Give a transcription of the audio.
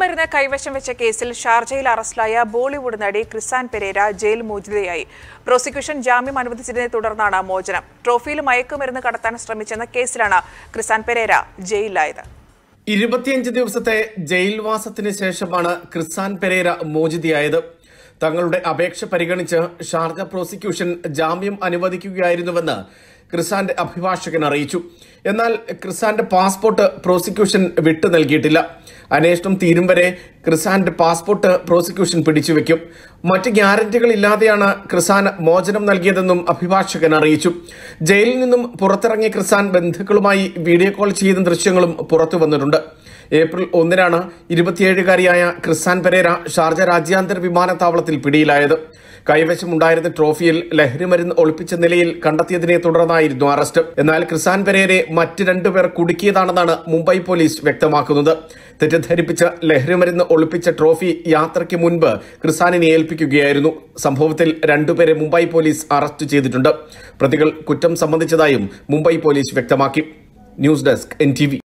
മരുന്ന് കൈവശം വെച്ച കേസിൽ ഷാർജയിൽ അറസ്റ്റിലായ ബോളിവുഡ് നടി ക്രിസാൻ പെരേര ജയിൽ മോചിതയായി പ്രോസിക്യൂഷൻ ജാമ്യം അനുവദിച്ചതിനെ തുടർന്നാണ് മോചനം ട്രോഫിയിൽ മയക്കുമരുന്ന് കടത്താൻ ശ്രമിച്ചെന്ന കേസിലാണ് ക്രിസാൻ പെരേര ജയിലിലായത് ഇരുപത്തിയഞ്ച് ദിവസത്തെ ജയിൽവാസത്തിന് ശേഷമാണ് ക്രിസാൻ പെരേര മോചിതയായത് തങ്ങളുടെ അപേക്ഷ പരിഗണിച്ച് ഷാർജ പ്രോസിക്യൂഷൻ ജാമ്യം അനുവദിക്കുകയായിരുന്നുവെന്ന് ക്രിസാന്റെ അഭിഭാഷകൻ അറിയിച്ചു എന്നാൽ ക്രിസാന്റെ പാസ്പോർട്ട് പ്രോസിക്യൂഷൻ വിട്ടു നൽകിയിട്ടില്ല അന്വേഷണം തീരും വരെ ക്രിസാന്റെ പാസ്പോർട്ട് പ്രോസിക്യൂഷൻ പിടിച്ചുവെക്കും മറ്റ് ഗ്യാരണ്ടികൾ ഇല്ലാതെയാണ് ക്രിസാൻ മോചനം നൽകിയതെന്നും അഭിഭാഷകൻ അറിയിച്ചു ജയിലിൽ നിന്നും പുറത്തിറങ്ങിയ ക്രിസാൻ ബന്ധുക്കളുമായി വീഡിയോ കോൾ ചെയ്യുന്ന ദൃശ്യങ്ങളും പുറത്തു വന്നിട്ടുണ്ട് ഏപ്രിൽ ഒന്നിനാണ് ഇരുപത്തിയേഴുകാരിയായ ക്രിസാൻ പെരേര ഷാർജ രാജ്യാന്തര വിമാനത്താവളത്തിൽ പിടിയിലായത് കൈവശമുണ്ടായിരുന്ന ട്രോഫിയിൽ മരുന്ന് ഒളിപ്പിച്ച നിലയിൽ കണ്ടെത്തിയതിനെ തുടർന്നാണ് തുടർന്നായിരുന്നു അറസ്റ്റ് എന്നാൽ ക്രിസാൻ പെരേരെ മറ്റ് രണ്ടുപേർ കുടുക്കിയതാണെന്നാണ് മുംബൈ പോലീസ് വ്യക്തമാക്കുന്നത് തെറ്റിദ്ധരിപ്പിച്ച മരുന്ന് ഒളിപ്പിച്ച ട്രോഫി യാത്രയ്ക്ക് മുൻപ് ക്രിസാനിനെ ഏൽപ്പിക്കുകയായിരുന്നു സംഭവത്തിൽ രണ്ടുപേരെ മുംബൈ പോലീസ് അറസ്റ്റ് ചെയ്തിട്ടുണ്ട് പ്രതികൾ കുറ്റം സംബന്ധിച്ചതായും മുംബൈ പോലീസ് വ്യക്തമാക്കി ന്യൂസ് ഡെസ്ക് എൻ